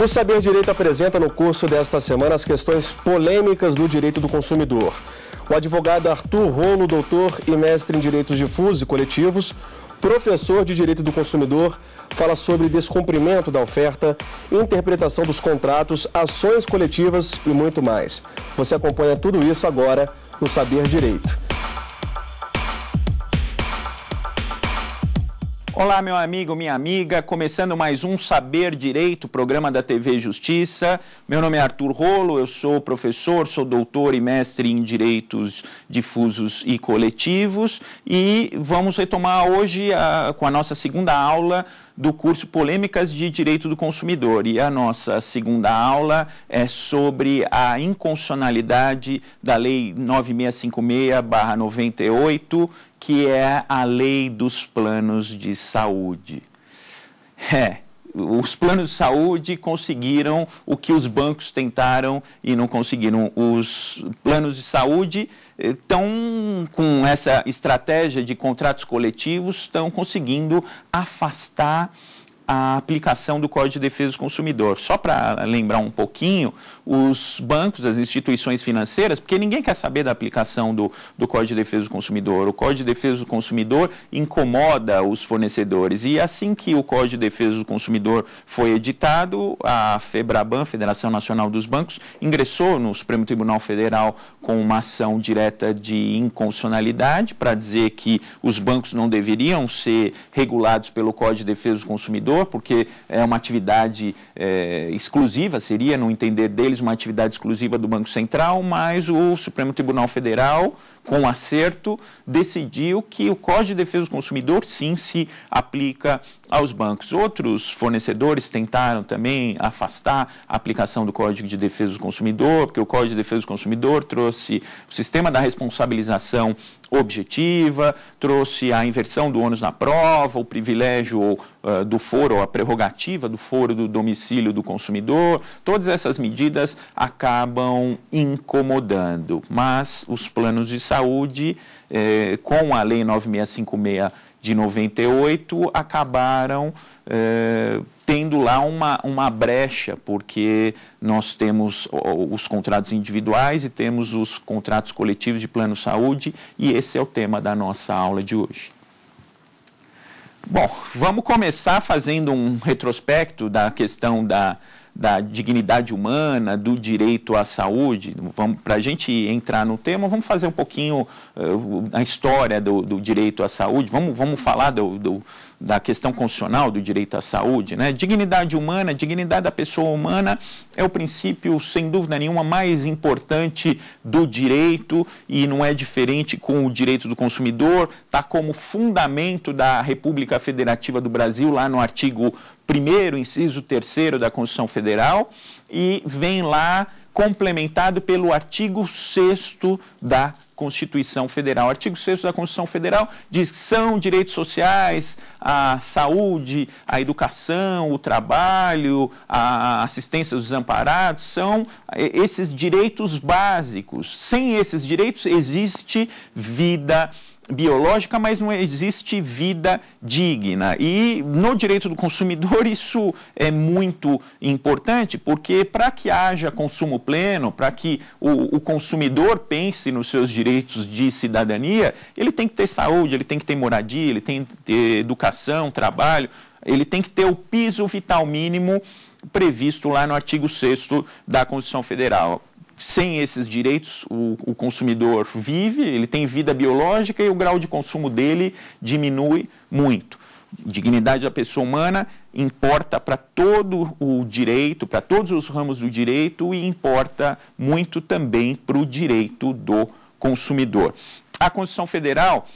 O Saber Direito apresenta no curso desta semana as questões polêmicas do direito do consumidor. O advogado Arthur Rolo, doutor e mestre em direitos difusos e coletivos, professor de Direito do Consumidor, fala sobre descumprimento da oferta, interpretação dos contratos, ações coletivas e muito mais. Você acompanha tudo isso agora no Saber Direito. Olá, meu amigo, minha amiga, começando mais um Saber Direito, programa da TV Justiça. Meu nome é Arthur Rolo, eu sou professor, sou doutor e mestre em Direitos Difusos e Coletivos e vamos retomar hoje a, com a nossa segunda aula do curso Polêmicas de Direito do Consumidor. E a nossa segunda aula é sobre a inconstitucionalidade da Lei 9656-98, que é a lei dos planos de saúde. É, os planos de saúde conseguiram o que os bancos tentaram e não conseguiram. Os planos de saúde estão, eh, com essa estratégia de contratos coletivos, estão conseguindo afastar a aplicação do Código de Defesa do Consumidor. Só para lembrar um pouquinho, os bancos, as instituições financeiras, porque ninguém quer saber da aplicação do, do Código de Defesa do Consumidor. O Código de Defesa do Consumidor incomoda os fornecedores. E assim que o Código de Defesa do Consumidor foi editado, a FEBRABAN, Federação Nacional dos Bancos, ingressou no Supremo Tribunal Federal com uma ação direta de inconstitucionalidade para dizer que os bancos não deveriam ser regulados pelo Código de Defesa do Consumidor setor, porque é uma atividade é, exclusiva, seria, no entender deles, uma atividade exclusiva do Banco Central, mas o Supremo Tribunal Federal com acerto, decidiu que o Código de Defesa do Consumidor sim se aplica aos bancos. Outros fornecedores tentaram também afastar a aplicação do Código de Defesa do Consumidor, porque o Código de Defesa do Consumidor trouxe o sistema da responsabilização objetiva, trouxe a inversão do ônus na prova, o privilégio uh, do foro, ou a prerrogativa do foro do domicílio do consumidor. Todas essas medidas acabam incomodando, mas os planos de saúde saúde, eh, com a Lei 9656 de 98, acabaram eh, tendo lá uma, uma brecha, porque nós temos os contratos individuais e temos os contratos coletivos de plano saúde, e esse é o tema da nossa aula de hoje. Bom, vamos começar fazendo um retrospecto da questão da da dignidade humana, do direito à saúde. Para a gente entrar no tema, vamos fazer um pouquinho uh, a história do, do, direito à saúde, vamos, vamos falar do, do da questão constitucional do direito à saúde, né? Dignidade humana, dignidade da pessoa humana é o princípio, sem dúvida nenhuma, mais importante do direito e não é diferente com o direito do consumidor, está como fundamento da República Federativa do Brasil, lá no artigo 1, inciso 3 da Constituição Federal, e vem lá complementado pelo artigo 6 da Constituição Federal. Artigo 6 da Constituição Federal diz que são direitos sociais a saúde, a educação, o trabalho, a assistência dos amparados, são é, esses direitos básicos. Sem esses direitos existe vida biológica, mas não existe vida digna. E no direito do consumidor isso é muito importante, porque para que haja consumo pleno, para que o, o, consumidor pense nos seus direitos de cidadania, ele tem que ter saúde, ele tem que ter moradia, ele tem que ter educação, trabalho, ele tem que ter o piso vital mínimo previsto lá no artigo 6 da Constituição Federal sem esses direitos, o, o, consumidor vive, ele tem vida biológica e o grau de consumo dele diminui muito. Dignidade da pessoa humana importa para todo o direito, para todos os ramos do direito e importa muito também para o direito do consumidor. A Constituição Federal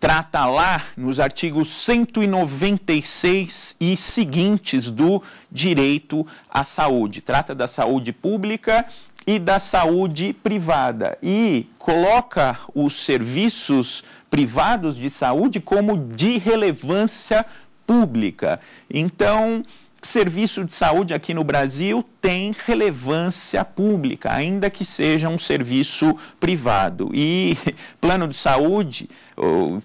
trata lá nos artigos 196 e seguintes do direito à saúde. Trata da saúde pública e da saúde privada e coloca os serviços privados de saúde como de relevância pública. Então, serviço de saúde aqui no Brasil tem relevância pública, ainda que seja um serviço privado. E plano de saúde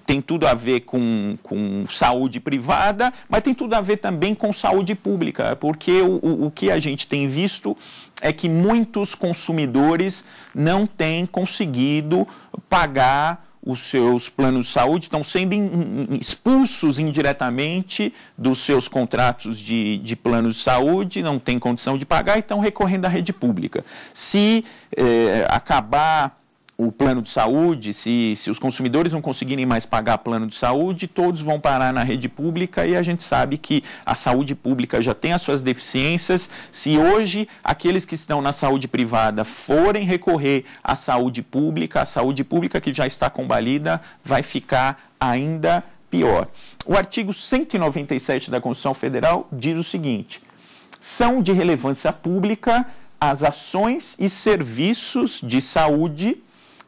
tem tudo a ver com, com saúde privada, mas tem tudo a ver também com saúde pública, porque o, o, o que a gente tem visto é que muitos consumidores não têm conseguido pagar os seus planos de saúde estão sendo expulsos indiretamente dos seus contratos de, de planos de saúde, não têm condição de pagar e estão recorrendo à rede pública. Se eh, acabar o plano de saúde, se, se os consumidores não conseguirem mais pagar plano de saúde, todos vão parar na rede pública e a gente sabe que a saúde pública já tem as suas deficiências. Se hoje aqueles que estão na saúde privada forem recorrer à saúde pública, a saúde pública que já está combalida vai ficar ainda pior. O artigo 197 da Constituição Federal diz o seguinte: são de relevância pública as ações e serviços de saúde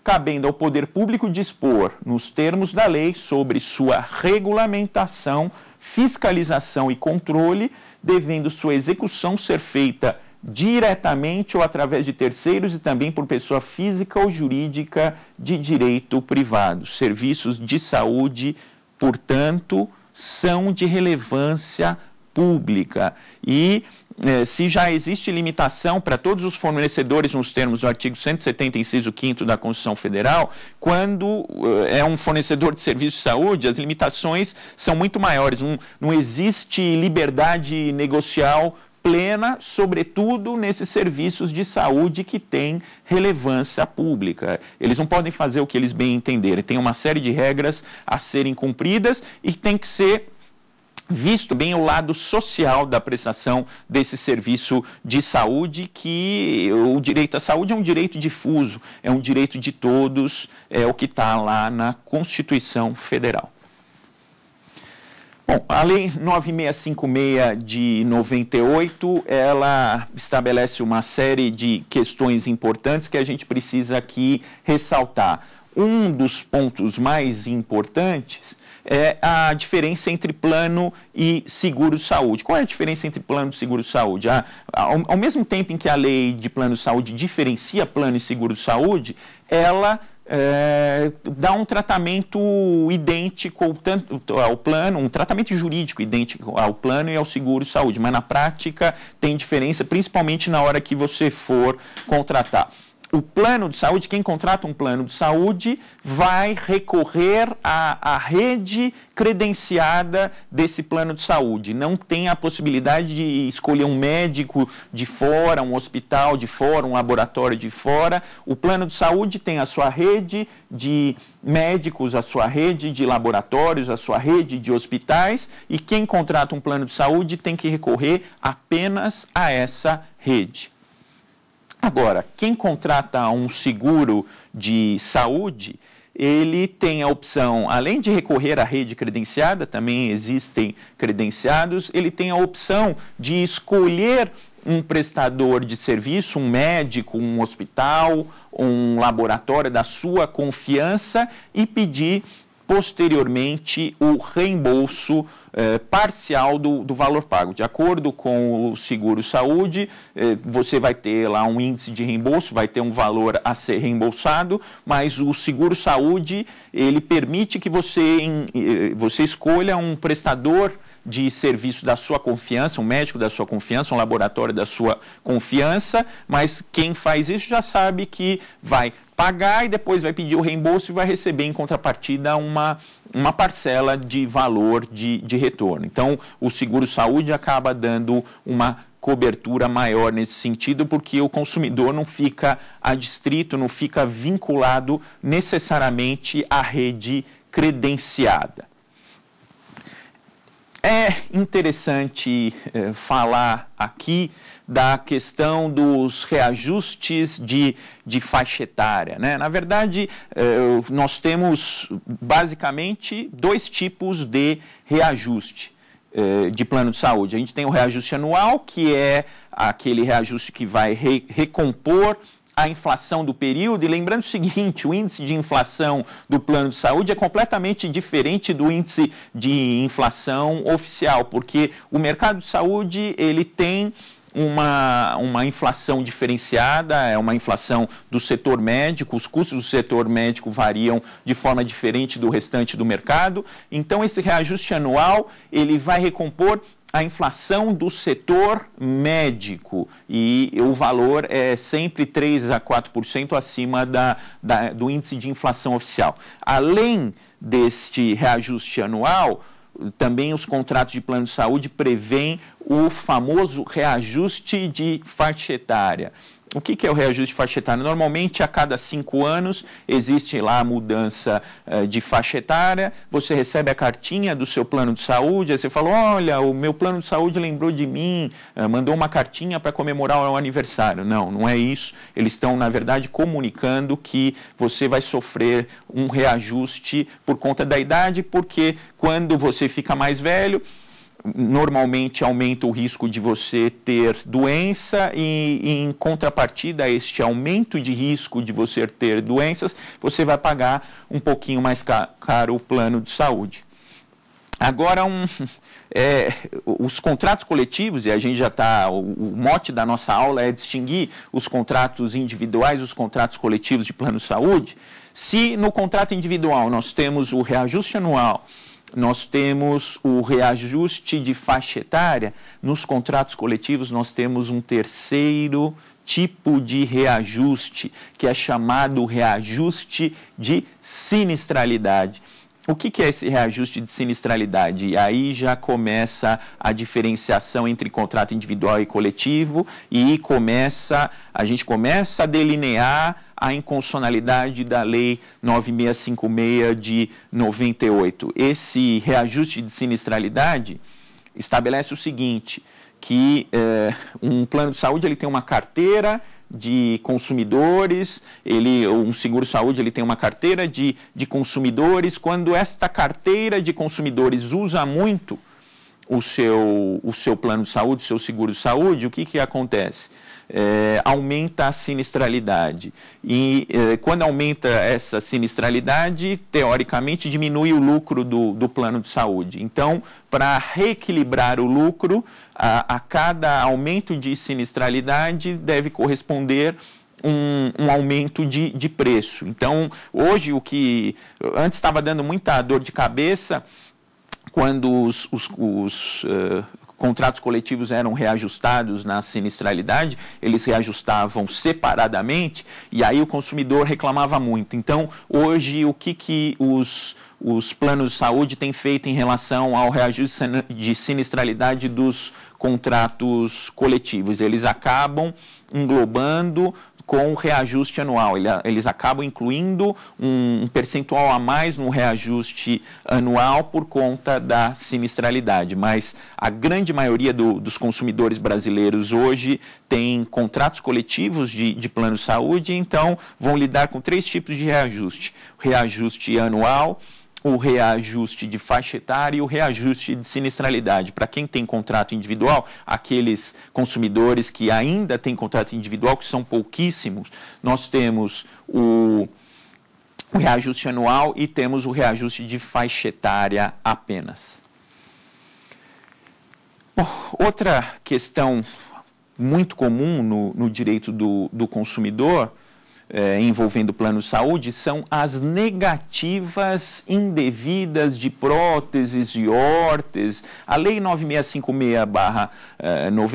cabendo ao poder público dispor, nos termos da lei, sobre sua regulamentação, fiscalização e controle, devendo sua execução ser feita diretamente ou através de terceiros e também por pessoa física ou jurídica de direito privado. Serviços de saúde, portanto, são de relevância pública e é, se já existe limitação para todos os fornecedores nos termos do artigo 170, inciso 5 da Constituição Federal, quando é, é um fornecedor de serviço de saúde, as limitações são muito maiores. Não, não existe liberdade negocial plena, sobretudo nesses serviços de saúde que têm relevância pública. Eles não podem fazer o que eles bem entenderem. Tem uma série de regras a serem cumpridas e tem que ser visto bem o lado social da prestação desse serviço de saúde, que o direito à saúde é um direito difuso, é um direito de todos, é o que está lá na Constituição Federal. Bom, a Lei 9656 de 98, ela estabelece uma série de questões importantes que a gente precisa aqui ressaltar. Um dos pontos mais importantes é a diferença entre plano e seguro-saúde. Qual é a diferença entre plano e seguro-saúde? Ah, ao, ao mesmo tempo em que a lei de plano-saúde diferencia plano e seguro-saúde, ela é, dá um tratamento idêntico ao, tanto, ao plano, um tratamento jurídico idêntico ao plano e ao seguro-saúde, mas na prática tem diferença, principalmente na hora que você for contratar o plano de saúde, quem contrata um plano de saúde, vai recorrer à, à, rede credenciada desse plano de saúde. Não tem a possibilidade de escolher um médico de fora, um hospital de fora, um laboratório de fora. O plano de saúde tem a sua rede de médicos, a sua rede de laboratórios, a sua rede de hospitais e quem contrata um plano de saúde tem que recorrer apenas a essa rede. Agora, quem contrata um seguro de saúde, ele tem a opção, além de recorrer à rede credenciada, também existem credenciados, ele tem a opção de escolher um prestador de serviço, um médico, um hospital, um laboratório da sua confiança e pedir posteriormente o reembolso eh, parcial do, do, valor pago. De acordo com o seguro saúde, eh, você vai ter lá um índice de reembolso, vai ter um valor a ser reembolsado, mas o seguro saúde ele permite que você, em, eh, você escolha um prestador de serviço da sua confiança, um médico da sua confiança, um laboratório da sua confiança, mas quem faz isso já sabe que vai pagar e depois vai pedir o reembolso e vai receber em contrapartida uma, uma parcela de valor de, de retorno. Então, o seguro-saúde acaba dando uma cobertura maior nesse sentido, porque o consumidor não fica adstrito, não fica vinculado necessariamente à rede credenciada. É interessante eh, falar aqui da questão dos reajustes de, de faixa etária. Né? Na verdade, eh, nós temos basicamente dois tipos de reajuste eh, de plano de saúde. A gente tem o reajuste anual, que é aquele reajuste que vai re recompor a inflação do período. E lembrando o seguinte: o índice de inflação do plano de saúde é completamente diferente do índice de inflação oficial, porque o mercado de saúde ele tem uma, uma inflação diferenciada, é uma inflação do setor médico, os custos do setor médico variam de forma diferente do restante do mercado. Então, esse reajuste anual ele vai recompor a inflação do setor médico e o valor é sempre 3 a 4% acima da, da, do índice de inflação oficial. Além deste reajuste anual, também os contratos de plano de saúde prevêem o famoso reajuste de faixa etária. O que, que é o reajuste faixa etária? Normalmente, a cada cinco anos, existe lá a mudança uh, de faixa etária, você recebe a cartinha do seu plano de saúde, aí você fala, olha, o meu plano de saúde lembrou de mim, uh, mandou uma cartinha para comemorar o aniversário. Não, não é isso. Eles estão, na verdade, comunicando que você vai sofrer um reajuste por conta da idade, porque quando você fica mais velho, normalmente aumenta o risco de você ter doença e, e, em contrapartida a este aumento de risco de você ter doenças, você vai pagar um pouquinho mais caro o plano de saúde. Agora, um, é, os contratos coletivos, e a gente já está, o, o, mote da nossa aula é distinguir os contratos individuais os contratos coletivos de plano de saúde. Se no contrato individual nós temos o reajuste anual, nós temos o reajuste de faixa etária. Nos contratos coletivos, nós temos um terceiro tipo de reajuste, que é chamado reajuste de sinistralidade. O que, é esse reajuste de sinistralidade? E aí já começa a diferenciação entre contrato individual e coletivo e começa a gente começa a delinear a inconstitucionalidade da Lei 9656 de 98. Esse reajuste de sinistralidade estabelece o seguinte, que é, um plano de saúde ele tem uma carteira de consumidores, ele, um seguro-saúde ele tem uma carteira de, de consumidores. Quando esta carteira de consumidores usa muito o seu, o seu plano de saúde, o seu seguro-saúde, o que, que acontece? é, aumenta a sinistralidade. E é, quando aumenta essa sinistralidade, teoricamente diminui o lucro do, do plano de saúde. Então, para reequilibrar o lucro, a, a cada aumento de sinistralidade deve corresponder um, um, aumento de, de preço. Então, hoje, o que antes estava dando muita dor de cabeça, quando os, os, os uh, contratos coletivos eram reajustados na sinistralidade, eles reajustavam separadamente e aí o consumidor reclamava muito. Então, hoje, o que, que os, os planos de saúde têm feito em relação ao reajuste de sinistralidade dos contratos coletivos? Eles acabam englobando com o reajuste anual. Eles acabam incluindo um percentual a mais no reajuste anual por conta da sinistralidade. Mas a grande maioria do, dos consumidores brasileiros hoje tem contratos coletivos de, de plano de saúde, então vão lidar com três tipos de reajuste: reajuste anual o reajuste de faixa etária e o reajuste de sinistralidade. Para quem tem contrato individual, aqueles consumidores que ainda têm contrato individual, que são pouquíssimos, nós temos o, reajuste anual e temos o reajuste de faixa etária apenas. Bom, outra questão muito comum no, no direito do, do consumidor eh, envolvendo o plano saúde são as negativas indevidas de próteses e órteses. A Lei 9656-98 eh,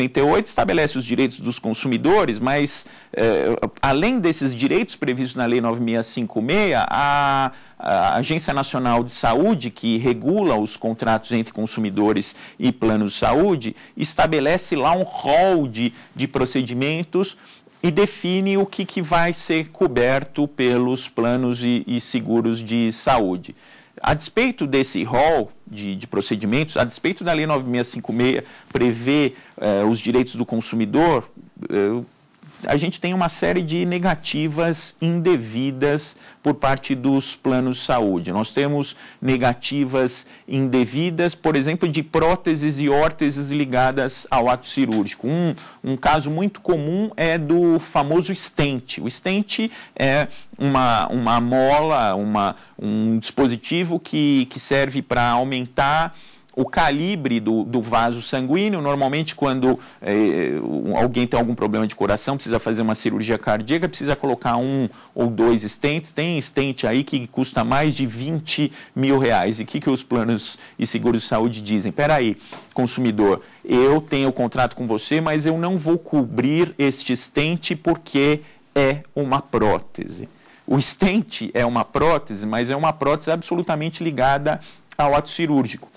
estabelece os direitos dos consumidores, mas eh, além desses direitos previstos na Lei 9656, a a Agência Nacional de Saúde, que regula os contratos entre consumidores e planos de saúde, estabelece lá um rol de, de procedimentos e define o que, que vai ser coberto pelos planos e, e seguros de saúde. A despeito desse rol de, de, procedimentos, a despeito da Lei 9656 prever eh, os direitos do consumidor, eu eh, a gente tem uma série de negativas indevidas por parte dos planos de saúde. Nós temos negativas indevidas, por exemplo, de próteses e órteses ligadas ao ato cirúrgico. Um, um caso muito comum é do famoso estente. O estente é uma, uma mola, uma, um dispositivo que, que serve para aumentar o calibre do, do vaso sanguíneo. Normalmente, quando é, alguém tem algum problema de coração, precisa fazer uma cirurgia cardíaca, precisa colocar um ou dois estentes. Tem estente aí que custa mais de 20 mil reais. E o que, que os planos e seguros de saúde dizem? Peraí, consumidor, eu tenho o contrato com você, mas eu não vou cobrir este estente porque é uma prótese. O estente é uma prótese, mas é uma prótese absolutamente ligada ao ato cirúrgico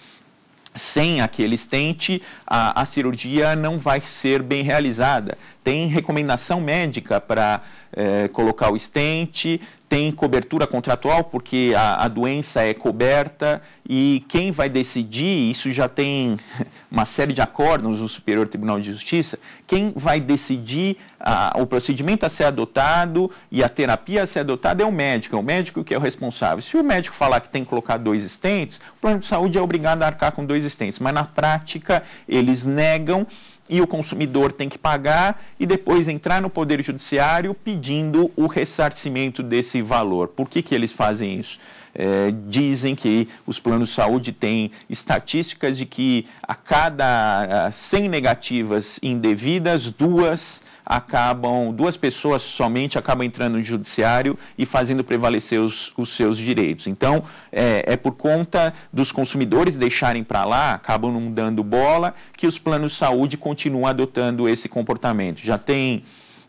sem aquele estente, a, a cirurgia não vai ser bem realizada tem recomendação médica para é, eh, colocar o estente, tem cobertura contratual, porque a, a, doença é coberta e quem vai decidir, isso já tem uma série de acordos no Superior Tribunal de Justiça, quem vai decidir a, o procedimento a ser adotado e a terapia a ser adotada é o médico, é o médico que é o responsável. Se o médico falar que tem que colocar dois estentes, o plano de saúde é obrigado a arcar com dois estentes, mas na prática eles negam e o consumidor tem que pagar e depois entrar no Poder Judiciário pedindo o ressarcimento desse valor. Por que, que eles fazem isso? é, dizem que os planos de saúde têm estatísticas de que a cada 100 negativas indevidas, duas acabam, duas pessoas somente acabam entrando no judiciário e fazendo prevalecer os, os seus direitos. Então, é, é, por conta dos consumidores deixarem para lá, acabam não dando bola, que os planos de saúde continuam adotando esse comportamento. Já tem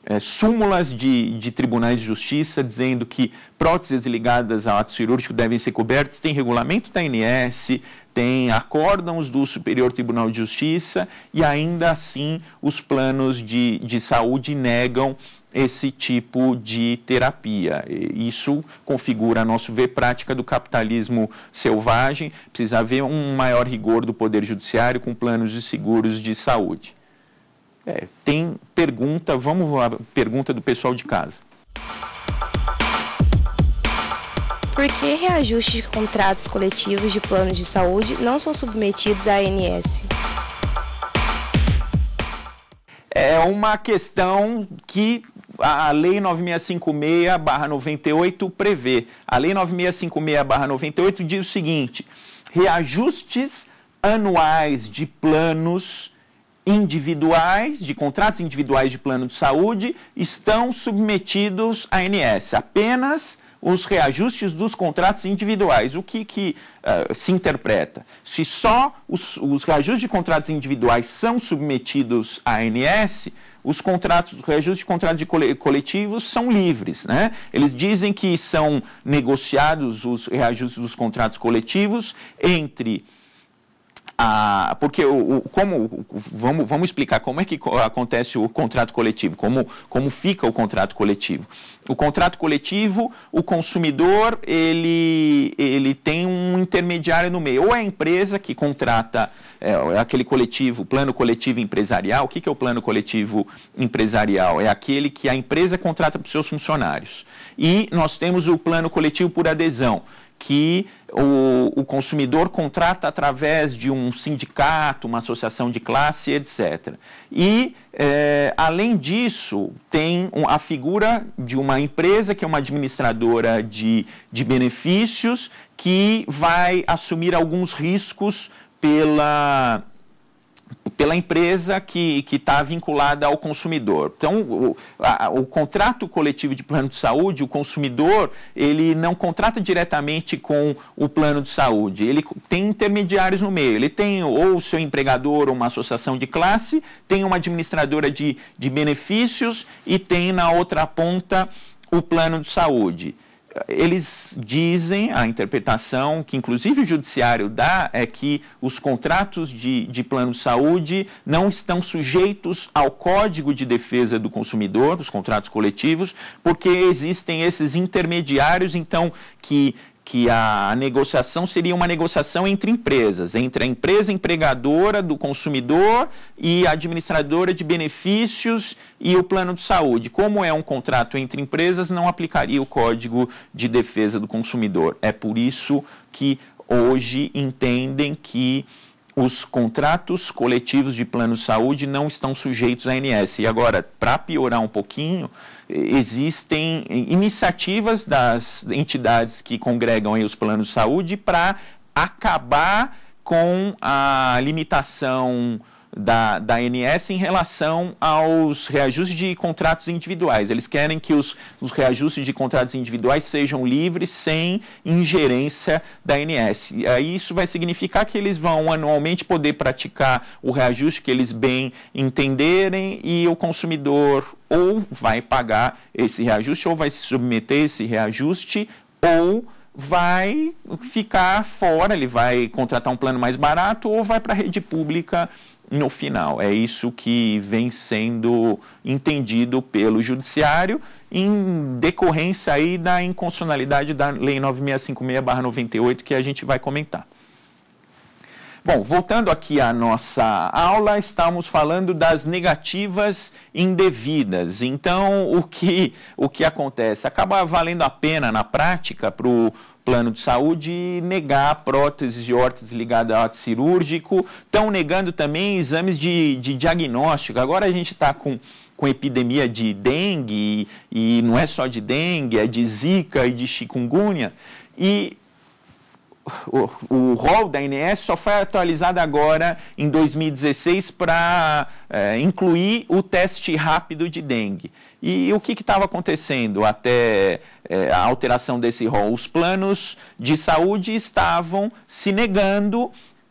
é, súmulas de, de, tribunais de justiça dizendo que próteses ligadas a ato cirúrgico devem ser cobertas, tem regulamento da ANS, tem acórdãos do Superior Tribunal de Justiça e ainda assim os planos de, de saúde negam esse tipo de terapia. Isso configura a nosso ver prática do capitalismo selvagem. Precisa haver um maior rigor do poder judiciário com planos de seguros de saúde. É, tem pergunta, vamos lá, pergunta do pessoal de casa. Por que reajustes de contratos coletivos de plano de saúde não são submetidos à ANS? É uma questão que a Lei 9656-98 prevê. A Lei 9656-98 diz o seguinte: reajustes anuais de planos individuais, de contratos individuais de plano de saúde, estão submetidos à ANS. Apenas os reajustes dos contratos individuais. O que, que uh, se interpreta? Se só os, os, reajustes de contratos individuais são submetidos à ANS, os contratos, reajustes de contratos de coletivos são livres. Né? Eles dizem que são negociados os reajustes dos contratos coletivos entre ah, porque o, o, como vamos, vamos explicar como é que acontece o contrato coletivo, como, como fica o contrato coletivo. O contrato coletivo, o consumidor ele, ele tem um intermediário no meio, ou é a empresa que contrata é, é aquele coletivo, plano coletivo empresarial. O que, que é o plano coletivo empresarial? É aquele que a empresa contrata para os seus funcionários. E nós temos o plano coletivo por adesão, que o, o consumidor contrata através de um sindicato, uma associação de classe, etc. E, é, além disso, tem a figura de uma empresa que é uma administradora de, de benefícios que vai assumir alguns riscos pela pela empresa que está vinculada ao consumidor. Então, o, a, o, contrato coletivo de plano de saúde, o consumidor, ele não contrata diretamente com o plano de saúde, ele tem intermediários no meio. Ele tem ou o seu empregador ou uma associação de classe, tem uma administradora de, de benefícios e tem na outra ponta o plano de saúde eles dizem, a interpretação que inclusive o judiciário dá é que os contratos de, de plano de saúde não estão sujeitos ao Código de Defesa do Consumidor, os contratos coletivos, porque existem esses intermediários, então, que que a negociação seria uma negociação entre empresas, entre a empresa empregadora do consumidor e a administradora de benefícios e o plano de saúde. Como é um contrato entre empresas, não aplicaria o Código de Defesa do Consumidor. É por isso que hoje entendem que os contratos coletivos de plano de saúde não estão sujeitos à ANS. E agora, para piorar um pouquinho, existem iniciativas das entidades que congregam os planos de saúde para acabar com a limitação da, da ANS em relação aos reajustes de contratos individuais. Eles querem que os, os reajustes de contratos individuais sejam livres, sem ingerência da ANS. E aí isso vai significar que eles vão anualmente poder praticar o reajuste que eles bem entenderem e o consumidor ou vai pagar esse reajuste, ou vai se submeter a esse reajuste, ou vai ficar fora, ele vai contratar um plano mais barato ou vai para a rede pública no final. É isso que vem sendo entendido pelo judiciário em decorrência aí da inconstitucionalidade da lei 9656/98 que a gente vai comentar. Bom, voltando aqui à nossa aula, estamos falando das negativas indevidas. Então, o que, o que acontece? Acaba valendo a pena na prática para o plano de saúde negar próteses de órteses ligadas ao ato cirúrgico, estão negando também exames de, de diagnóstico. Agora a gente está com com epidemia de dengue, e, não é só de dengue, é de zika e de chikungunya. E o, rol da INS só foi atualizado agora em 2016 para é, incluir o teste rápido de dengue. E o que estava acontecendo até é, a alteração desse rol. Os planos de saúde estavam se negando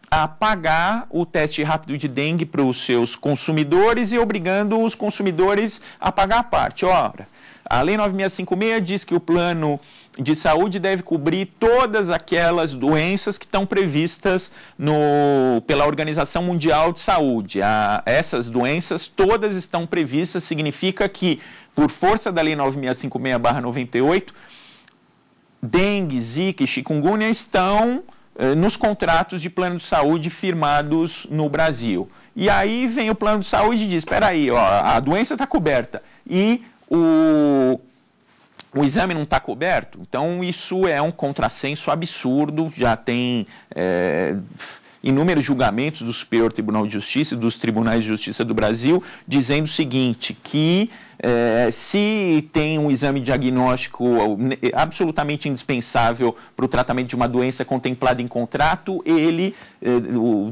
a pagar o teste rápido de dengue para os seus consumidores e obrigando os consumidores a pagar a parte. Ora, a Lei 9656 diz que o plano de saúde deve cobrir todas aquelas doenças que estão previstas no, pela Organização Mundial de Saúde. A, essas doenças todas estão previstas, significa que por força da Lei 9656-98, dengue, zika e chikungunya estão eh, nos contratos de plano de saúde firmados no Brasil. E aí vem o plano de saúde e diz: espera aí, ó, a doença está coberta e o, o exame não está coberto. Então isso é um contrassenso absurdo, já tem. Eh, inúmeros julgamentos do Superior Tribunal de Justiça e dos Tribunais de Justiça do Brasil, dizendo o seguinte, que é, se tem um exame diagnóstico absolutamente indispensável para o tratamento de uma doença contemplada em contrato, ele é,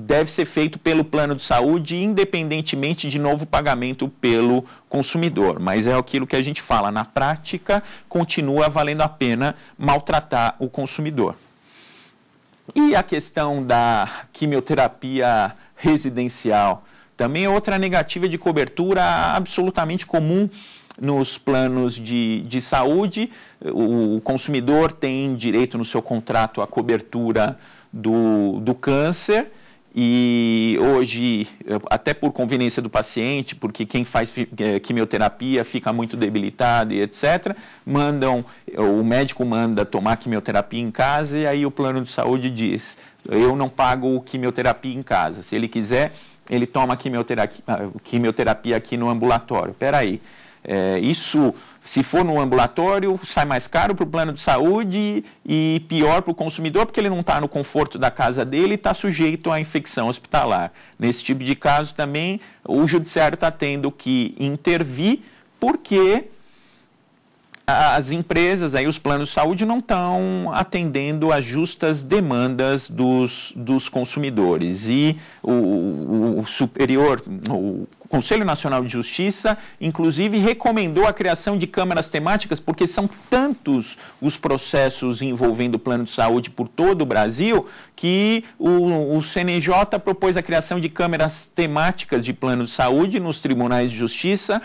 deve ser feito pelo plano de saúde, independentemente de novo pagamento pelo consumidor. Mas é aquilo que a gente fala, na prática, continua valendo a pena maltratar o consumidor. E a questão da quimioterapia residencial? Também é outra negativa de cobertura absolutamente comum nos planos de, de saúde. O, o consumidor tem direito no seu contrato à cobertura do, do câncer e hoje, até por conveniência do paciente, porque quem faz é, quimioterapia fica muito debilitado e etc., mandam, o médico manda tomar quimioterapia em casa e aí o plano de saúde diz: eu não pago quimioterapia em casa. Se ele quiser, ele toma quimioterapia, quimioterapia aqui no ambulatório. Peraí, é, isso se for no ambulatório, sai mais caro para o plano de saúde e pior para o consumidor, porque ele não está no conforto da casa dele e está sujeito à infecção hospitalar. Nesse tipo de caso também, o judiciário está tendo que intervir, porque as empresas, aí os planos de saúde não estão atendendo às justas demandas dos, dos consumidores. E o, o, o superior, o Conselho Nacional de Justiça, inclusive, recomendou a criação de câmaras temáticas, porque são tantos os processos envolvendo o plano de saúde por todo o Brasil, que o, o CNJ propôs a criação de câmeras temáticas de plano de saúde nos tribunais de justiça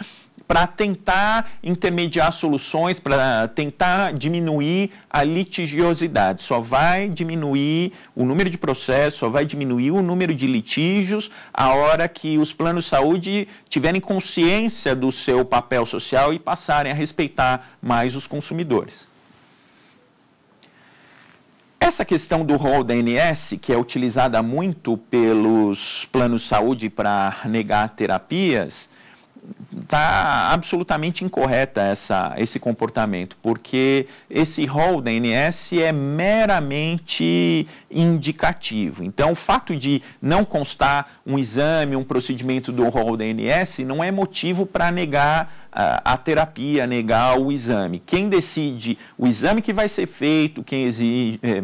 para tentar intermediar soluções, para tentar diminuir a litigiosidade. Só vai diminuir o número de processos, só vai diminuir o número de litígios a hora que os planos de saúde tiverem consciência do seu papel social e passarem a respeitar mais os consumidores. Essa questão do rol da ANS, que é utilizada muito pelos planos de saúde para negar terapias, está absolutamente incorreta essa, esse comportamento, porque esse rol da ANS é meramente indicativo. Então, o fato de não constar um exame, um procedimento do rol da ANS, não é motivo para negar a, a terapia, negar o exame. Quem decide o exame que vai ser feito, quem exige, eh,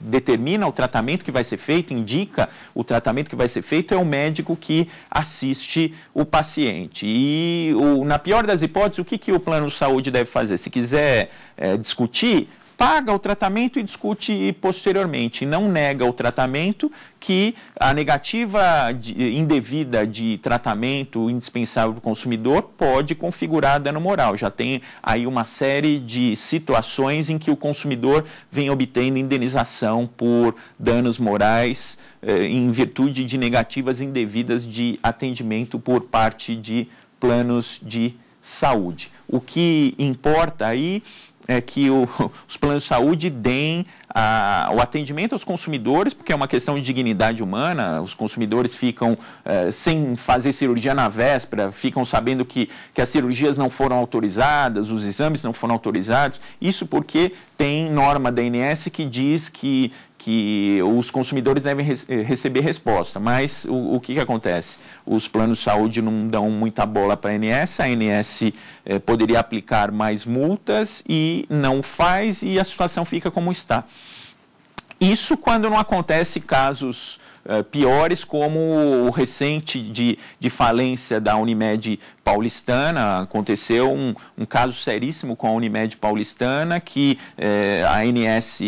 determina o tratamento que vai ser feito, indica o tratamento que vai ser feito, é o médico que assiste o paciente. E o, na pior das hipóteses, o que, que o plano de saúde deve fazer? Se quiser é, discutir, paga o tratamento e discute posteriormente, não nega o tratamento, que a negativa de, indevida de tratamento indispensável do consumidor pode configurar dano moral. Já tem aí uma série de situações em que o consumidor vem obtendo indenização por danos morais eh, em virtude de negativas indevidas de atendimento por parte de planos de saúde. O que importa aí é, que o, os planos de saúde deem a, o atendimento aos consumidores, porque é uma questão de dignidade humana, os consumidores ficam é, sem fazer cirurgia na véspera, ficam sabendo que, que as cirurgias não foram autorizadas, os exames não foram autorizados, isso porque tem norma da INS que diz que que os consumidores devem re eh, receber resposta. Mas o, o que, que, acontece? Os planos de saúde não dão muita bola para a ANS, a ANS eh, poderia aplicar mais multas e não faz, e a situação fica como está. Isso quando não acontece casos eh, piores, como o recente de, de falência da Unimed paulistana, aconteceu um, um caso seríssimo com a Unimed paulistana, que eh, a ANS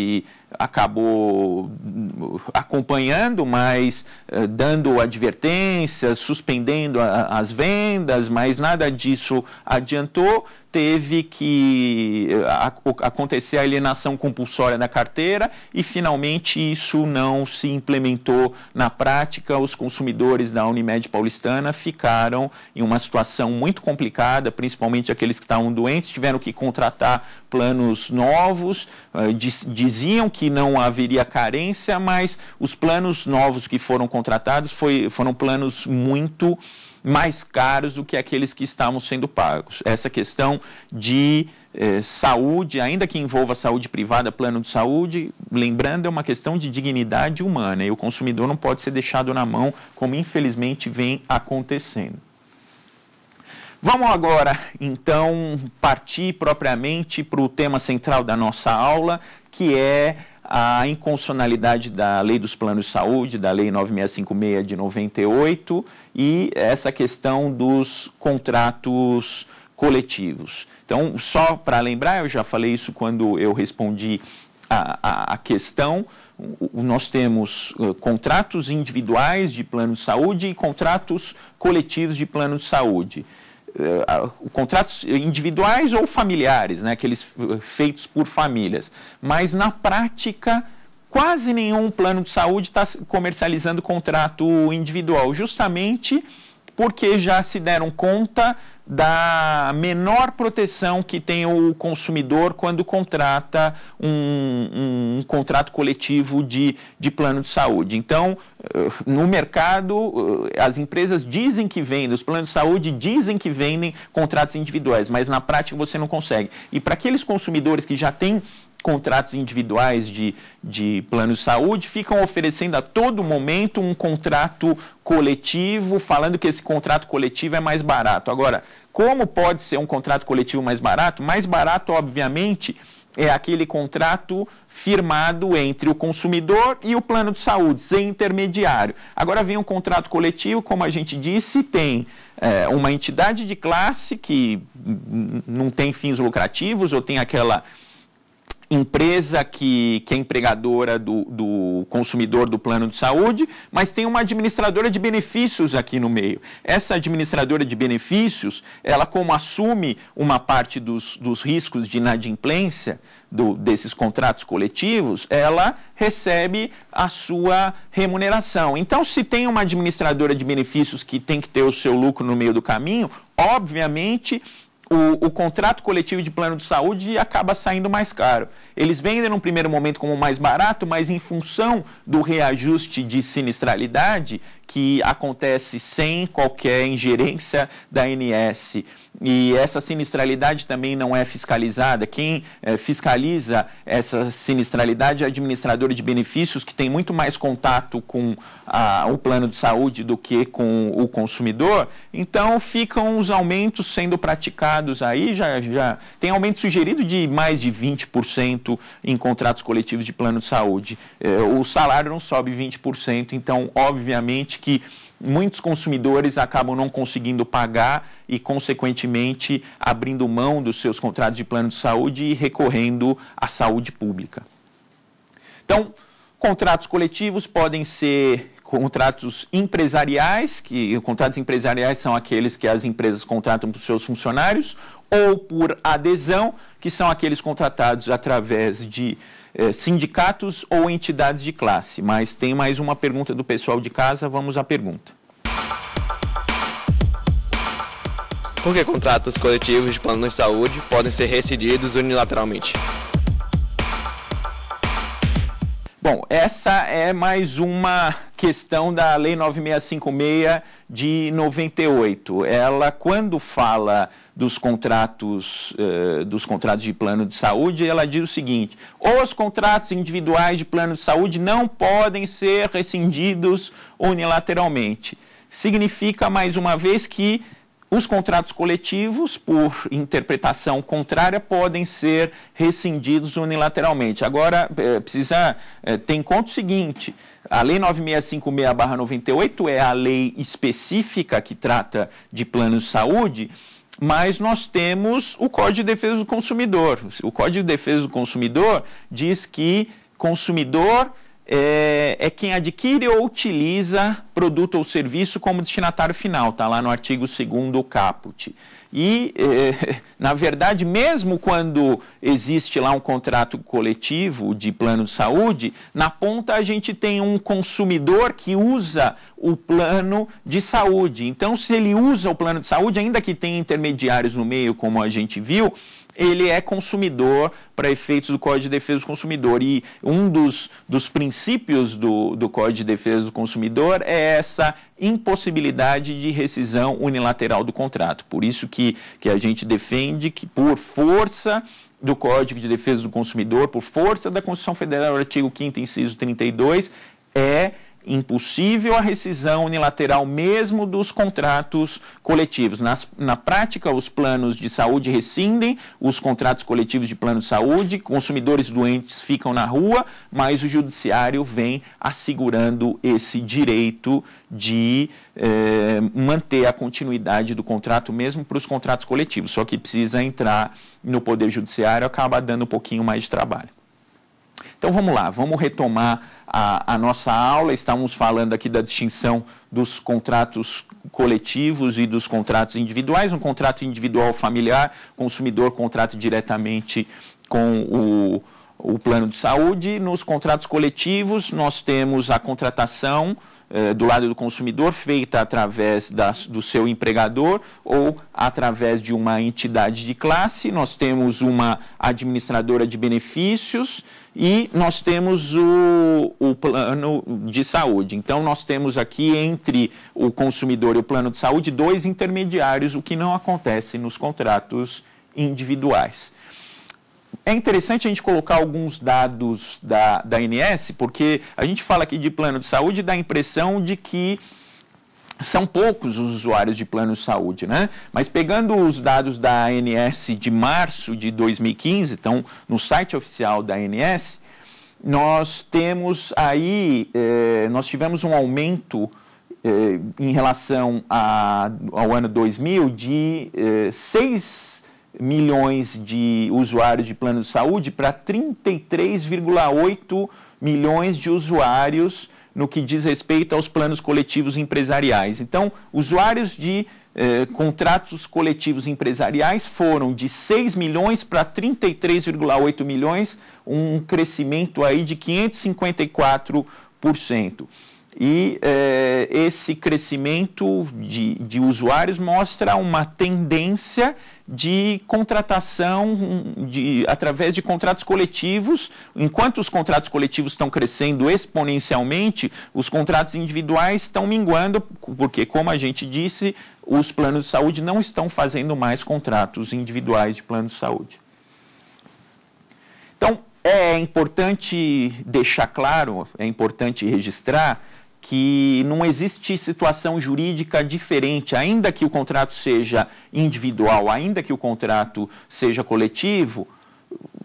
acabou hum, acompanhando, mas eh, dando advertências, suspendendo as vendas, mas nada disso adiantou. Teve que eh, acontecer a alienação compulsória da carteira e finalmente isso não se implementou na prática. Os consumidores da Unimed Paulistana ficaram em uma situação muito complicada, principalmente aqueles que estavam doentes, tiveram que contratar planos novos, eh, diziam que que não haveria carência, mas os planos novos que foram contratados foi, foram planos muito mais caros do que aqueles que estavam sendo pagos. Essa questão de eh, saúde, ainda que envolva saúde privada, plano de saúde, lembrando, é uma questão de dignidade humana e o consumidor não pode ser deixado na mão, como infelizmente vem acontecendo. Vamos agora, então, partir propriamente para o tema central da nossa aula, que é a inconstitucionalidade da lei dos planos de saúde, da lei 9656 de 98 e essa questão dos contratos coletivos. Então, só para lembrar, eu já falei isso quando eu respondi a, a, a questão, nós temos uh, contratos individuais de plano de saúde e contratos coletivos de plano de saúde. Eh, contratos individuais ou familiares, né, aqueles eh, feitos por famílias. Mas na prática, quase nenhum plano de saúde está comercializando contrato individual, justamente porque já se deram conta da menor proteção que tem o consumidor quando contrata um, um, um contrato coletivo de, de plano de saúde. Então, eh, no mercado, eh, as empresas dizem que vendem, os planos de saúde dizem que vendem contratos individuais, mas na prática você não consegue. E para aqueles consumidores que já têm contratos individuais de, de plano de saúde, ficam oferecendo a todo momento um contrato coletivo, falando que esse contrato coletivo é mais barato. Agora, como pode ser um contrato coletivo mais barato? Mais barato, obviamente, é aquele contrato firmado entre o consumidor e o plano de saúde, sem intermediário. Agora vem um contrato coletivo, como a gente disse, tem é, uma entidade de classe que não tem fins lucrativos ou tem aquela empresa que, que é empregadora do, do consumidor do plano de saúde, mas tem uma administradora de benefícios aqui no meio. Essa administradora de benefícios, ela como assume uma parte dos, dos riscos de inadimplência do, desses contratos coletivos, ela recebe a sua remuneração. Então, se tem uma administradora de benefícios que tem que ter o seu lucro no meio do caminho, obviamente o, o, contrato coletivo de plano de saúde acaba saindo mais caro. Eles vendem num primeiro momento como mais barato, mas em função do reajuste de sinistralidade, que acontece sem qualquer ingerência da ANS. E essa sinistralidade também não é fiscalizada. Quem é, fiscaliza essa sinistralidade é a administradora de benefícios, que tem muito mais contato com a, o plano de saúde do que com o consumidor. Então, ficam os aumentos sendo praticados aí. Já, já tem aumento sugerido de mais de 20% em contratos coletivos de plano de saúde. É, o salário não sobe 20%, então, obviamente, que muitos consumidores acabam não conseguindo pagar e, consequentemente, abrindo mão dos seus contratos de plano de saúde e recorrendo à saúde pública. Então, contratos coletivos podem ser contratos empresariais, que contratos empresariais são aqueles que as empresas contratam para os seus funcionários, ou por adesão, que são aqueles contratados através de eh, sindicatos ou entidades de classe. Mas tem mais uma pergunta do pessoal de casa, vamos à pergunta. Por que contratos coletivos de plano de saúde podem ser rescindidos unilateralmente? Bom, essa é mais uma questão da Lei 9656 de 98. Ela, quando fala dos contratos, uh, dos contratos de plano de saúde, ela diz o seguinte: os contratos individuais de plano de saúde não podem ser rescindidos unilateralmente. Significa, mais uma vez, que os contratos coletivos, por interpretação contrária, podem ser rescindidos unilateralmente. Agora, eh, precisa eh, ter em conta o seguinte: a Lei 9656-98 é a lei específica que trata de plano de saúde mas nós temos o Código de Defesa do Consumidor. O Código de Defesa do Consumidor diz que consumidor é, é, quem adquire ou utiliza produto ou serviço como destinatário final, está lá no artigo 2 caput. E, eh, na verdade, mesmo quando existe lá um contrato coletivo de plano de saúde, na ponta a gente tem um consumidor que usa o plano de saúde. Então, se ele usa o plano de saúde, ainda que tenha intermediários no meio, como a gente viu, ele é consumidor para efeitos do Código de Defesa do Consumidor. E um dos, dos princípios do, do Código de Defesa do Consumidor é essa impossibilidade de rescisão unilateral do contrato. Por isso que, que a gente defende que, por força do Código de Defesa do Consumidor, por força da Constituição Federal, artigo 5º, inciso 32, é impossível a rescisão unilateral mesmo dos contratos coletivos. Nas, na prática, os planos de saúde rescindem os contratos coletivos de plano de saúde, consumidores doentes ficam na rua, mas o judiciário vem assegurando esse direito de eh, manter a continuidade do contrato mesmo para os contratos coletivos. Só que precisa entrar no Poder Judiciário, acaba dando um pouquinho mais de trabalho. Então vamos lá, vamos retomar a, a, nossa aula. Estávamos falando aqui da distinção dos contratos coletivos e dos contratos individuais. Um contrato individual familiar, consumidor contrata diretamente com o, o plano de saúde. Nos contratos coletivos, nós temos a contratação eh, do lado do consumidor, feita através das do seu empregador ou através de uma entidade de classe. Nós temos uma administradora de benefícios e nós temos o, o plano de saúde. Então, nós temos aqui entre o consumidor e o plano de saúde dois intermediários, o que não acontece nos contratos individuais. É interessante a gente colocar alguns dados da, da ANS, porque a gente fala aqui de plano de saúde e dá a impressão de que são poucos os usuários de plano de saúde, né? Mas pegando os dados da ANS de março de 2015, então no site oficial da ANS, nós temos aí, eh, nós tivemos um aumento eh, em relação a, ao ano 2000 de eh, 6 milhões de usuários de plano de saúde para 33,8 milhões de usuários no que diz respeito aos planos coletivos empresariais. Então, usuários de eh, contratos coletivos empresariais foram de 6 milhões para 33,8 milhões, um crescimento aí de 554%. E eh, esse crescimento de, de usuários mostra uma tendência de contratação hum, de, através de contratos coletivos. Enquanto os contratos coletivos estão crescendo exponencialmente, os contratos individuais estão minguando, porque, como a gente disse, os planos de saúde não estão fazendo mais contratos individuais de plano de saúde. Então, é importante deixar claro, é importante registrar que não existe situação jurídica diferente, ainda que o contrato seja individual, ainda que o contrato seja coletivo,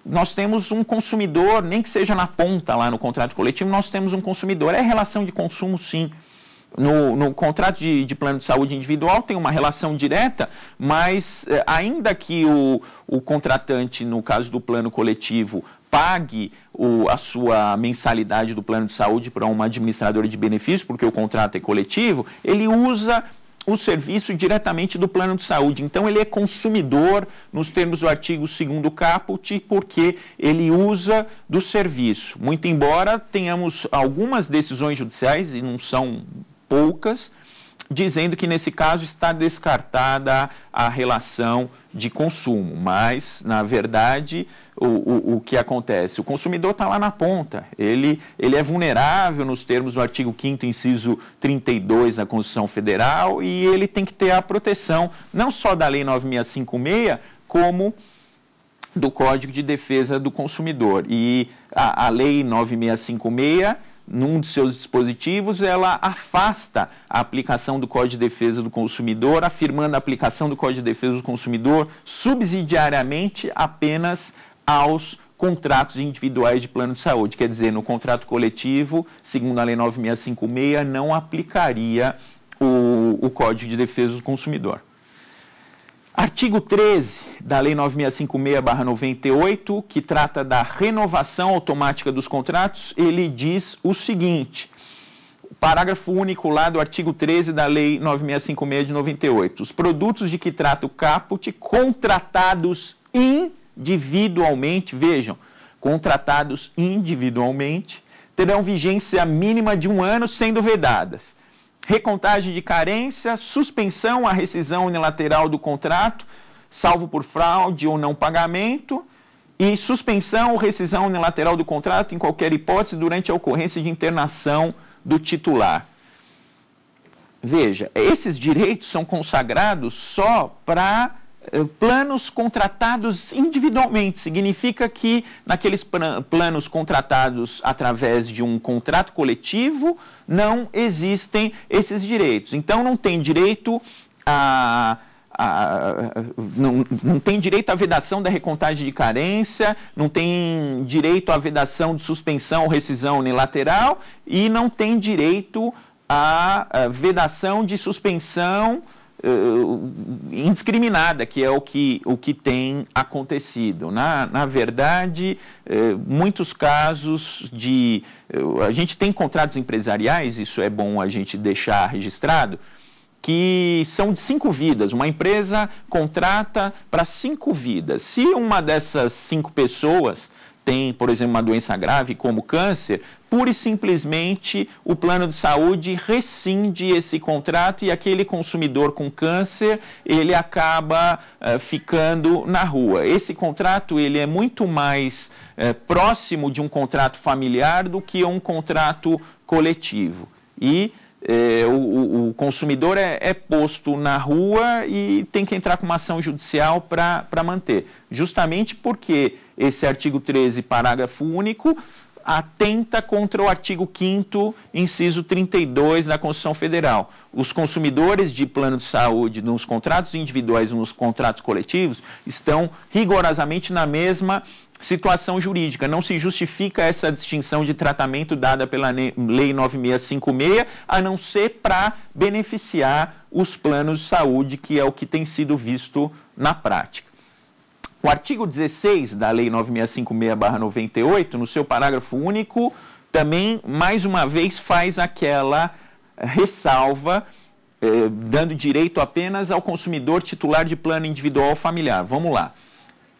nós temos um consumidor, nem que seja na ponta lá no contrato coletivo, nós temos um consumidor. É relação de consumo, sim. No, no contrato de, de, plano de saúde individual tem uma relação direta, mas eh, ainda que o, o contratante, no caso do plano coletivo, pague o, a sua mensalidade do plano de saúde para uma administradora de benefícios, porque o contrato é coletivo, ele usa o serviço diretamente do plano de saúde. Então, ele é consumidor, nos termos do artigo 2 caput, porque ele usa do serviço. Muito embora tenhamos algumas decisões judiciais, e não são poucas, dizendo que nesse caso está descartada a relação de consumo, mas, na verdade, o, o, o que acontece? O consumidor está lá na ponta, ele, ele é vulnerável nos termos do artigo 5 inciso 32 da Constituição Federal e ele tem que ter a proteção não só da Lei 9656, como do Código de Defesa do Consumidor. E a, a Lei 9656 num de seus dispositivos, ela afasta a aplicação do Código de Defesa do Consumidor, afirmando a aplicação do Código de Defesa do Consumidor subsidiariamente apenas aos contratos individuais de plano de saúde. Quer dizer, no contrato coletivo, segundo a Lei 9656, não aplicaria o, o Código de Defesa do Consumidor. Artigo 13 da Lei 9656-98, que trata da renovação automática dos contratos, ele diz o seguinte: parágrafo único lá do artigo 13 da Lei 9656 de 98. Os produtos de que trata o caput contratados em individualmente, vejam, contratados individualmente, terão vigência mínima de um ano, sendo vedadas recontagem de carência, suspensão à rescisão unilateral do contrato, salvo por fraude ou não pagamento, e suspensão ou rescisão unilateral do contrato, em qualquer hipótese, durante a ocorrência de internação do titular. Veja, esses direitos são consagrados só para eh, planos contratados individualmente. Significa que naqueles planos contratados através de um contrato coletivo não existem esses direitos. Então não tem direito a. a não, não tem direito à vedação da recontagem de carência, não tem direito à vedação de suspensão ou rescisão unilateral e não tem direito à eh, vedação de suspensão uh, indiscriminada, que é o que, o que tem acontecido. Na, na verdade, uh, muitos casos de. Uh, a gente tem contratos empresariais, isso é bom a gente deixar registrado, que são de cinco vidas. Uma empresa contrata para cinco vidas. Se uma dessas cinco pessoas tem, por exemplo, uma doença grave como câncer, pura e simplesmente o plano de saúde rescinde esse contrato e aquele consumidor com câncer ele acaba uh, ficando na rua. Esse contrato ele é muito mais uh, próximo de um contrato familiar do que um contrato coletivo e eh, o, o, consumidor é, é posto na rua e tem que entrar com uma ação judicial para manter, justamente porque esse artigo 13, parágrafo único, atenta contra o artigo 5º, inciso 32 da Constituição Federal. Os consumidores de plano de saúde nos contratos individuais e nos contratos coletivos estão rigorosamente na mesma situação jurídica. Não se justifica essa distinção de tratamento dada pela Lei 9656, a não ser para beneficiar os planos de saúde, que é o que tem sido visto na prática. O artigo 16 da Lei 9656-98, no seu parágrafo único, também, mais uma vez, faz aquela ressalva, eh, dando direito apenas ao consumidor titular de plano individual familiar. Vamos lá.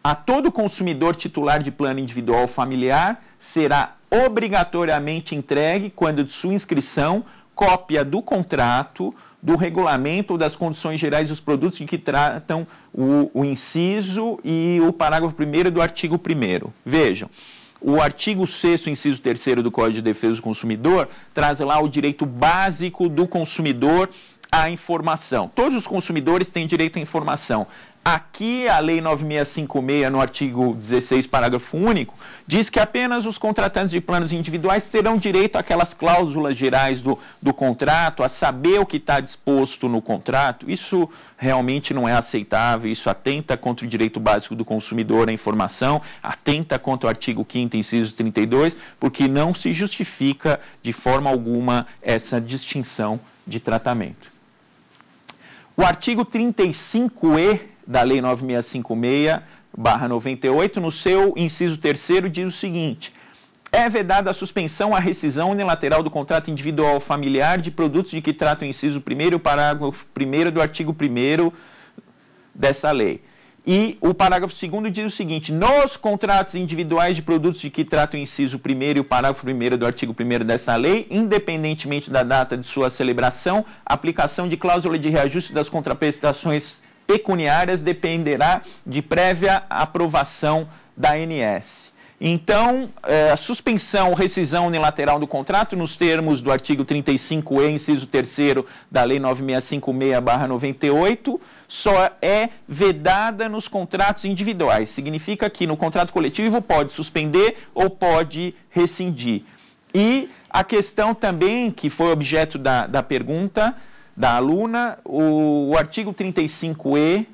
A todo consumidor titular de plano individual familiar será obrigatoriamente entregue, quando de sua inscrição, cópia do contrato do regulamento das condições gerais dos produtos de que tratam o, o inciso e o parágrafo 1 do artigo 1. Vejam, o artigo 6, inciso 3 do Código de Defesa do Consumidor, traz lá o direito básico do consumidor à informação. Todos os consumidores têm direito à informação. Aqui, a Lei 9656, no artigo 16, parágrafo único, diz que apenas os contratantes de planos individuais terão direito àquelas cláusulas gerais do, do contrato, a saber o que está disposto no contrato. Isso realmente não é aceitável, isso atenta contra o direito básico do consumidor à informação, atenta contra o artigo 5, inciso 32, porque não se justifica de forma alguma essa distinção de tratamento. O artigo 35E da Lei 9656-98, no seu inciso terceiro, diz o seguinte: é vedada a suspensão, a rescisão unilateral do contrato individual familiar de produtos de que trata o inciso 1 parágrafo 1 do artigo 1 dessa lei. E o parágrafo 2 diz o seguinte: nos contratos individuais de produtos de que trata o inciso 1 e o parágrafo 1 do artigo 1 desta lei, independentemente da data de sua celebração, aplicação de cláusula de reajuste das contraprestações pecuniárias dependerá de prévia aprovação da ANS. Então, eh, a suspensão ou rescisão unilateral do contrato, nos termos do artigo 35E, inciso 3 da Lei 9656-98, só é vedada nos contratos individuais. Significa que no contrato coletivo pode suspender ou pode rescindir. E a questão também, que foi objeto da, da pergunta, da aluna, o, o artigo 35E,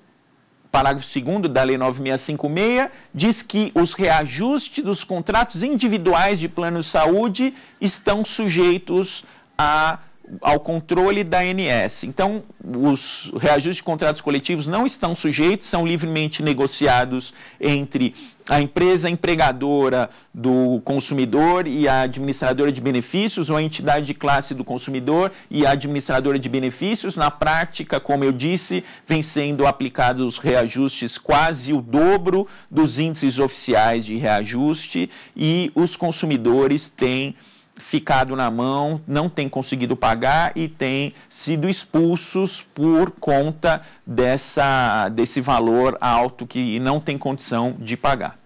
parágrafo 2 da Lei 9656, diz que os reajustes dos contratos individuais de plano de saúde estão sujeitos a ao controle da ANS. Então, os reajustes de contratos coletivos não estão sujeitos, são livremente negociados entre a empresa empregadora do consumidor e a administradora de benefícios, ou a entidade de classe do consumidor e a administradora de benefícios. Na prática, como eu disse, vem sendo aplicados reajustes quase o dobro dos índices oficiais de reajuste e os consumidores têm ficado na mão, não tem conseguido pagar e tem sido expulsos por conta dessa, desse valor alto que não tem condição de pagar.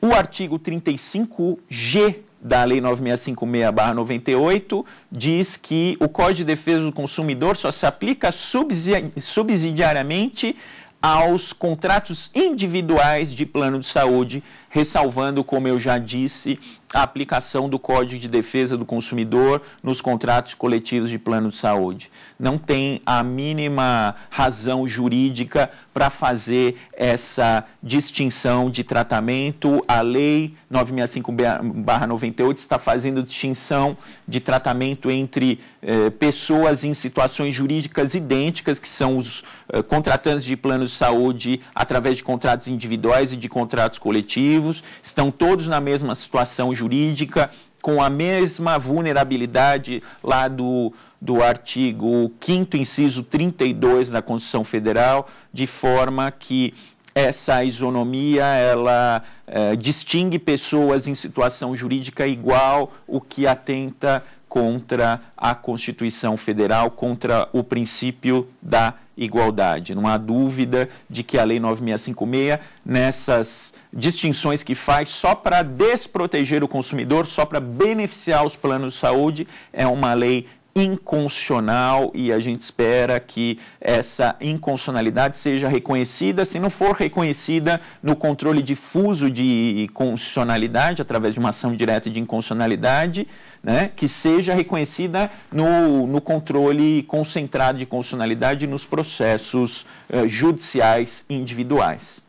O artigo 35G da Lei 9656-98 diz que o Código de Defesa do Consumidor só se aplica subsidiariamente aos contratos individuais de plano de saúde ressalvando, como eu já disse, a aplicação do Código de Defesa do Consumidor nos contratos coletivos de plano de saúde. Não tem a mínima razão jurídica para fazer essa distinção de tratamento. A Lei 965-98 está fazendo distinção de tratamento entre eh, pessoas em situações jurídicas idênticas, que são os eh, contratantes de plano de saúde através de contratos individuais e de contratos coletivos ativos estão todos na mesma situação jurídica, com a mesma vulnerabilidade lá do, do artigo 5, inciso 32 da Constituição Federal, de forma que essa isonomia ela eh, distingue pessoas em situação jurídica igual, o que atenta contra a Constituição Federal, contra o princípio da igualdade. Não há dúvida de que a Lei 9656, nessas distinções que faz só para desproteger o consumidor, só para beneficiar os planos de saúde, é uma lei inconstitucional e a gente espera que essa inconstitucionalidade seja reconhecida. Se não for reconhecida no controle difuso de constitucionalidade, através de uma ação direta de inconstitucionalidade, né, que seja reconhecida no, no controle concentrado de constitucionalidade nos processos eh, judiciais individuais.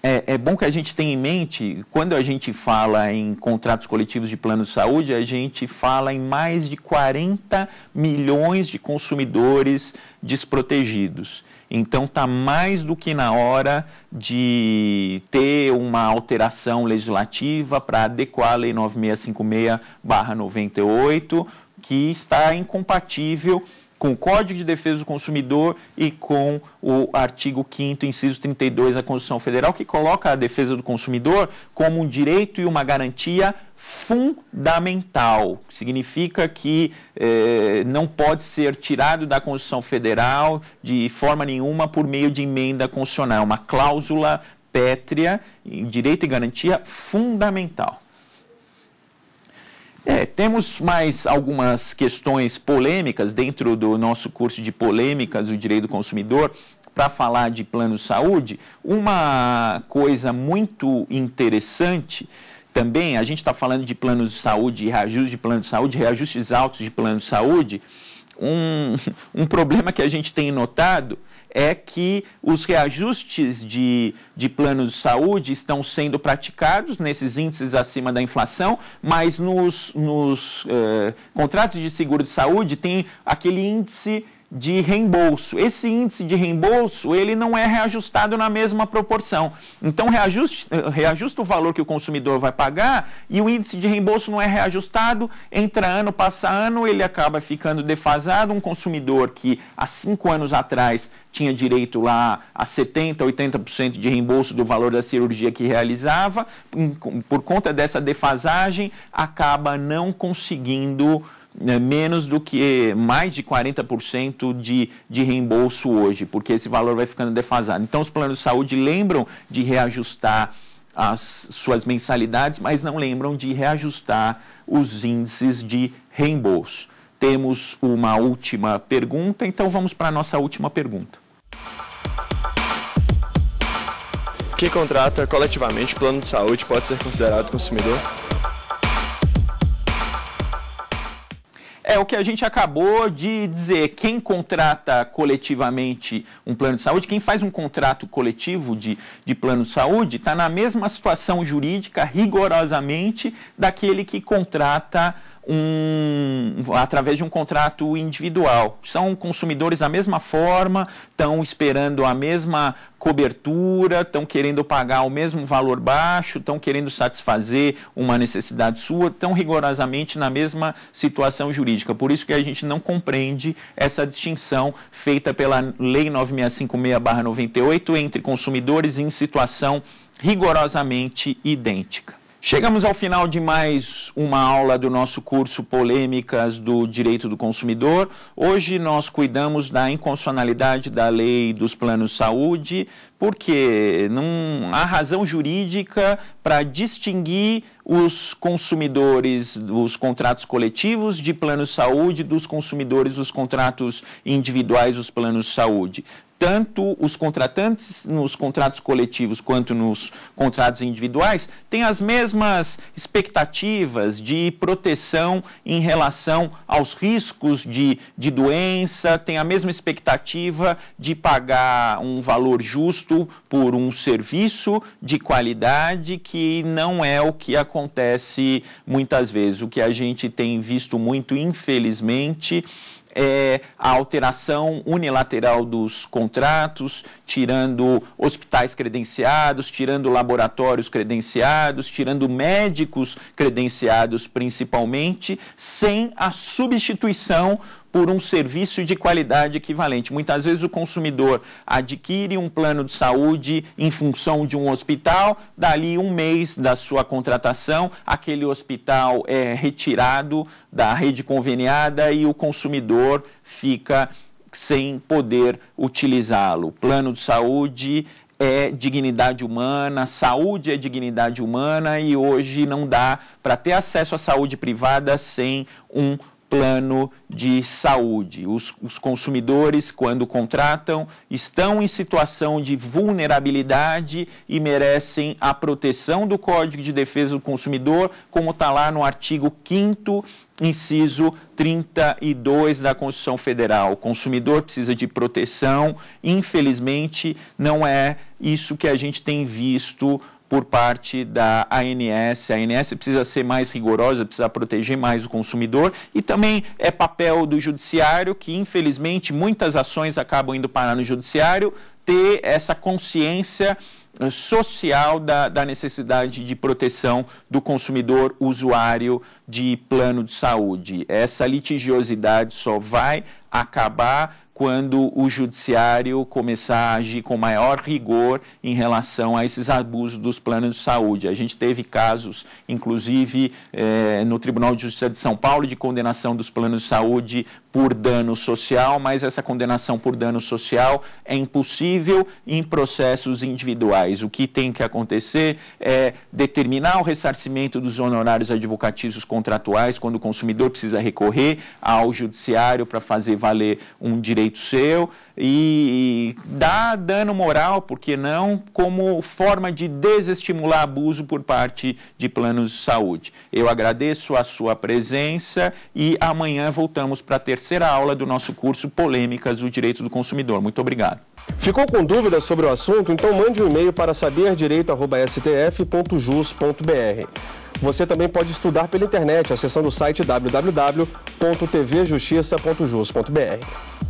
É, é, bom que a gente tenha em mente, quando a gente fala em contratos coletivos de plano de saúde, a gente fala em mais de 40 milhões de consumidores desprotegidos. Então está mais do que na hora de ter uma alteração legislativa para adequar a Lei 9656-98, que está incompatível com o Código de Defesa do Consumidor e com o artigo 5 inciso 32 da Constituição Federal, que coloca a defesa do consumidor como um direito e uma garantia fundamental. Significa que eh, não pode ser tirado da Constituição Federal de forma nenhuma por meio de emenda constitucional, é uma cláusula pétrea em direito e garantia fundamental. É, temos mais algumas questões polêmicas dentro do nosso curso de polêmicas do direito do consumidor para falar de plano saúde. Uma coisa muito interessante também, a gente está falando de plano de saúde, reajuste de plano de saúde, reajustes altos de plano de saúde. Um, um problema que a gente tem notado é que os reajustes de, de plano de saúde estão sendo praticados nesses índices acima da inflação, mas nos, nos eh, contratos de seguro de saúde tem aquele índice de reembolso. Esse índice de reembolso, ele não é reajustado na mesma proporção. Então, reajuste, reajusta o valor que o consumidor vai pagar e o índice de reembolso não é reajustado. Entra ano, passa ano, ele acaba ficando defasado. Um consumidor que há cinco anos atrás tinha direito lá a 70%, 80% de reembolso do valor da cirurgia que realizava, por conta dessa defasagem, acaba não conseguindo né, menos do que mais de 40% de, de reembolso hoje, porque esse valor vai ficando defasado. Então, os planos de saúde lembram de reajustar as suas mensalidades, mas não lembram de reajustar os índices de reembolso. Temos uma última pergunta, então vamos para a nossa última pergunta. Que contrata coletivamente plano de saúde pode ser considerado consumidor? é o que a gente acabou de dizer. Quem contrata coletivamente um plano de saúde, quem faz um contrato coletivo de, de plano de saúde, está na mesma situação jurídica, rigorosamente, daquele que contrata um, através de um contrato individual. São consumidores da mesma forma, estão esperando a mesma cobertura, estão querendo pagar o mesmo valor baixo, estão querendo satisfazer uma necessidade sua, estão rigorosamente na mesma situação jurídica. Por isso que a gente não compreende essa distinção feita pela Lei 9656-98 entre consumidores em situação rigorosamente idêntica. Chegamos ao final de mais uma aula do nosso curso Polêmicas do Direito do Consumidor. Hoje nós cuidamos da inconstitucionalidade da lei dos planos saúde, porque não há razão jurídica para distinguir os consumidores dos contratos coletivos de plano saúde dos consumidores dos contratos individuais dos planos saúde tanto os contratantes nos contratos coletivos quanto nos contratos individuais têm as mesmas expectativas de proteção em relação aos riscos de, de doença, têm a mesma expectativa de pagar um valor justo por um serviço de qualidade, que não é o que acontece muitas vezes. O que a gente tem visto muito, infelizmente, é, a alteração unilateral dos contratos, tirando hospitais credenciados, tirando laboratórios credenciados, tirando médicos credenciados principalmente, sem a substituição por um serviço de qualidade equivalente. Muitas vezes o consumidor adquire um plano de saúde em função de um hospital, dali um mês da sua contratação, aquele hospital é retirado da rede conveniada e o consumidor fica sem poder utilizá-lo. plano de saúde é dignidade humana, saúde é dignidade humana e hoje não dá para ter acesso à saúde privada sem um plano de saúde. Os, os, consumidores, quando contratam, estão em situação de vulnerabilidade e merecem a proteção do Código de Defesa do Consumidor, como está lá no artigo 5 inciso 32 da Constituição Federal. O consumidor precisa de proteção. Infelizmente, não é isso que a gente tem visto por parte da ANS. A ANS precisa ser mais rigorosa, precisa proteger mais o consumidor e também é papel do judiciário que, infelizmente, muitas ações acabam indo parar no judiciário, ter essa consciência eh, social da, da, necessidade de proteção do consumidor usuário de plano de saúde. Essa litigiosidade só vai acabar quando o judiciário começar a agir com maior rigor em relação a esses abusos dos planos de saúde. A gente teve casos, inclusive, eh, no Tribunal de Justiça de São Paulo, de condenação dos planos de saúde por dano social, mas essa condenação por dano social é impossível em processos individuais. O que tem que acontecer é determinar o ressarcimento dos honorários advocatícios contratuais quando o consumidor precisa recorrer ao judiciário para fazer valer um direito direito seu e, dá dano moral, por que não, como forma de desestimular abuso por parte de planos de saúde. Eu agradeço a sua presença e amanhã voltamos para a terceira aula do nosso curso Polêmicas do Direito do Consumidor. Muito obrigado. Ficou com dúvidas sobre o assunto? Então mande um e-mail para saberdireito.stf.jus.br. Você também pode estudar pela internet acessando o site www.tvjustiça.jus.br.